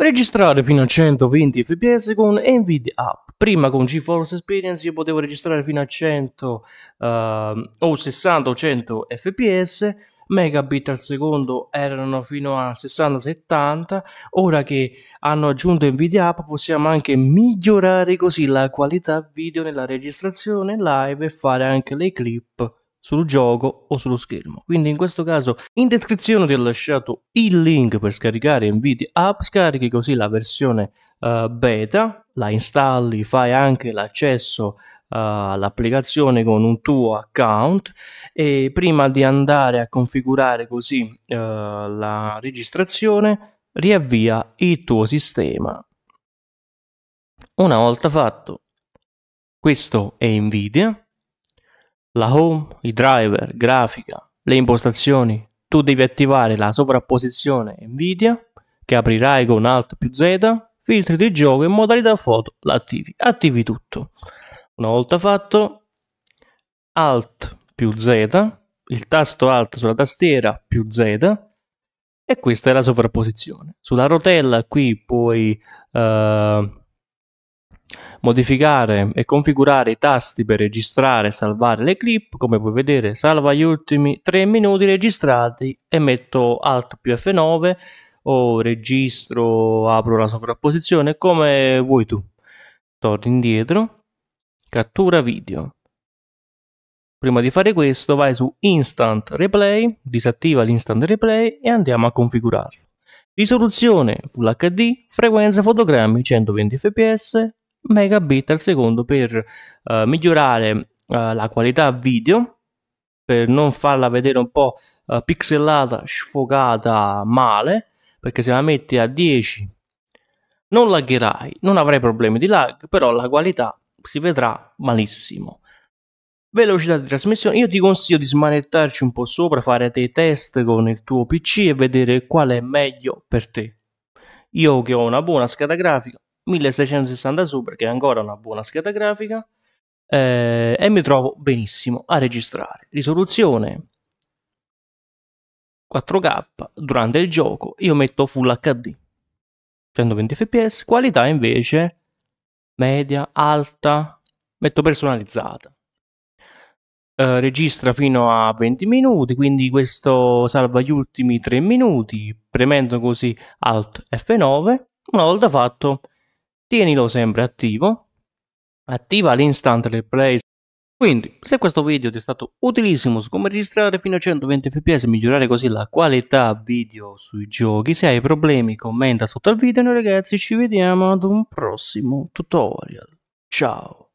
Registrare fino a 120 fps con NVIDIA App. Prima con GeForce Experience io potevo registrare fino a 100 uh, ehm, o 60 o 100 fps, megabit al secondo erano fino a 60-70, ora che hanno aggiunto Nvidia App possiamo anche migliorare così la qualità video nella registrazione live e fare anche le clip sul gioco o sullo schermo. Quindi in questo caso in descrizione ti ho lasciato il link per scaricare Nvidia App, scarichi così la versione uh, beta, la installi, fai anche l'accesso Uh, con un tuo account e prima di andare a configurare così uh, la registrazione riavvia il tuo sistema. Una volta fatto, questo è Nvidia la home, i driver, grafica, le impostazioni. Tu devi attivare la sovrapposizione Nvidia che aprirai con Alt più Z, filtri di gioco e modalità foto, l'attivi, attivi tutto. Una volta fatto, Alt più Z, il tasto Alt sulla tastiera più Z e questa è la sovrapposizione. Sulla rotella qui puoi eh, modificare e configurare i tasti per registrare e salvare le clip come puoi vedere salva gli ultimi 3 minuti registrati e metto alt più F9 o registro apro la sovrapposizione come vuoi tu torni indietro cattura video prima di fare questo vai su instant replay disattiva l'instant replay e andiamo a configurarlo risoluzione full hd frequenza fotogrammi 120 fps megabit al secondo per eh, migliorare eh, la qualità video, per non farla vedere un po' eh, pixelata, sfocata male, perché se la metti a 10 non lagherai, non avrai problemi di lag, però la qualità si vedrà malissimo. Velocità di trasmissione, io ti consiglio di smanettarci un po' sopra, fare dei test con il tuo PC e vedere qual è meglio per te. Io che ho una buona scheda grafica, 1660 su perché è ancora una buona scheda grafica eh, e mi trovo benissimo a registrare. Risoluzione 4K durante il gioco io metto Full HD 120 fps, qualità invece media, alta, metto personalizzata. Eh, registra fino a 20 minuti, quindi questo salva gli ultimi 3 minuti, premendo così Alt F9. Una volta fatto tienilo sempre attivo, attiva l'instant replay. Quindi, se questo video ti è stato utilissimo su come registrare fino a 120 fps e migliorare così la qualità video sui giochi, se hai problemi commenta sotto al video e noi ragazzi ci vediamo ad un prossimo tutorial. Ciao!